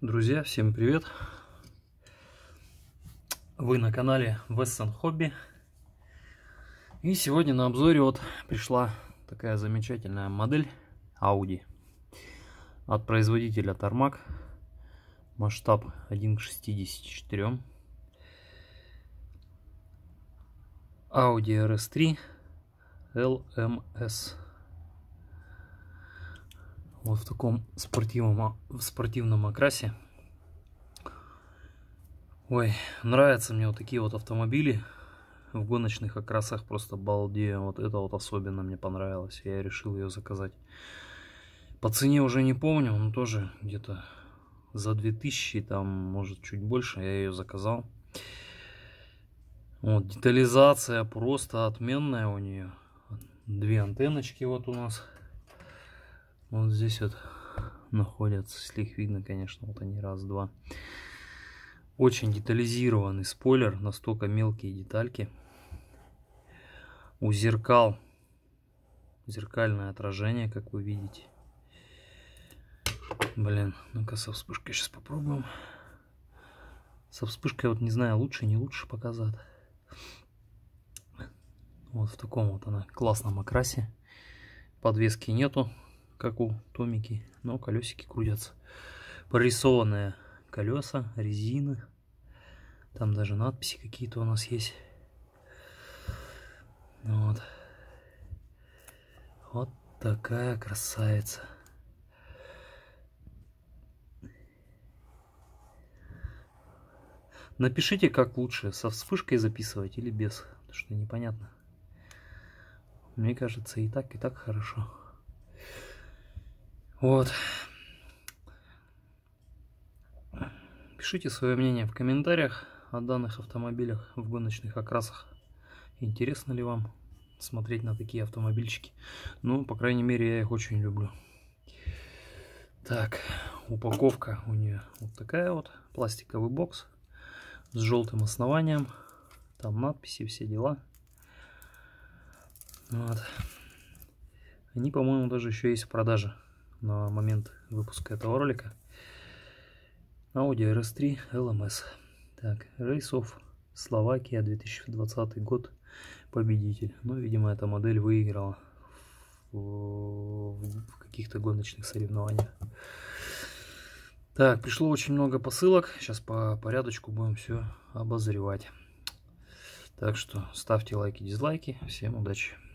Друзья, всем привет! Вы на канале Western Hobby. И сегодня на обзоре вот пришла такая замечательная модель Audi от производителя Tarmac. Масштаб 1 к 64. Audi RS3 LMS вот в таком спортивном, в спортивном окрасе. Ой, нравятся мне вот такие вот автомобили в гоночных окрасах, просто балдею. Вот это вот особенно мне понравилось, я решил ее заказать. По цене уже не помню, но тоже где-то за 2000, там, может, чуть больше, я ее заказал. Вот, детализация просто отменная у нее. Две антенночки вот у нас вот здесь вот находятся, если их видно, конечно, вот они раз-два. Очень детализированный спойлер, настолько мелкие детальки. У зеркал зеркальное отражение, как вы видите. Блин, ну-ка со вспышкой сейчас попробуем. Со вспышкой вот не знаю, лучше, не лучше показать. Вот в таком вот она классном окрасе. Подвески нету, как у Томики, но колесики крутятся. Прорисованные колеса, резины, там даже надписи какие-то у нас есть. Вот. Вот такая красавица. Напишите, как лучше, со вспышкой записывать или без, потому что непонятно. Мне кажется, и так, и так хорошо. Вот. Пишите свое мнение в комментариях о данных автомобилях в гоночных окрасах. Интересно ли вам смотреть на такие автомобильчики? Ну, по крайней мере, я их очень люблю. Так, упаковка у нее вот такая вот. Пластиковый бокс с желтым основанием. Там надписи, все дела. Вот. Они, по-моему, даже еще есть в продаже на момент выпуска этого ролика. Audi RS3 LMS. Так, рейсов Словакия 2020 год победитель. Ну, видимо, эта модель выиграла в, в каких-то гоночных соревнованиях. Так, пришло очень много посылок. Сейчас по порядочку будем все обозревать. Так что ставьте лайки, дизлайки. Всем удачи!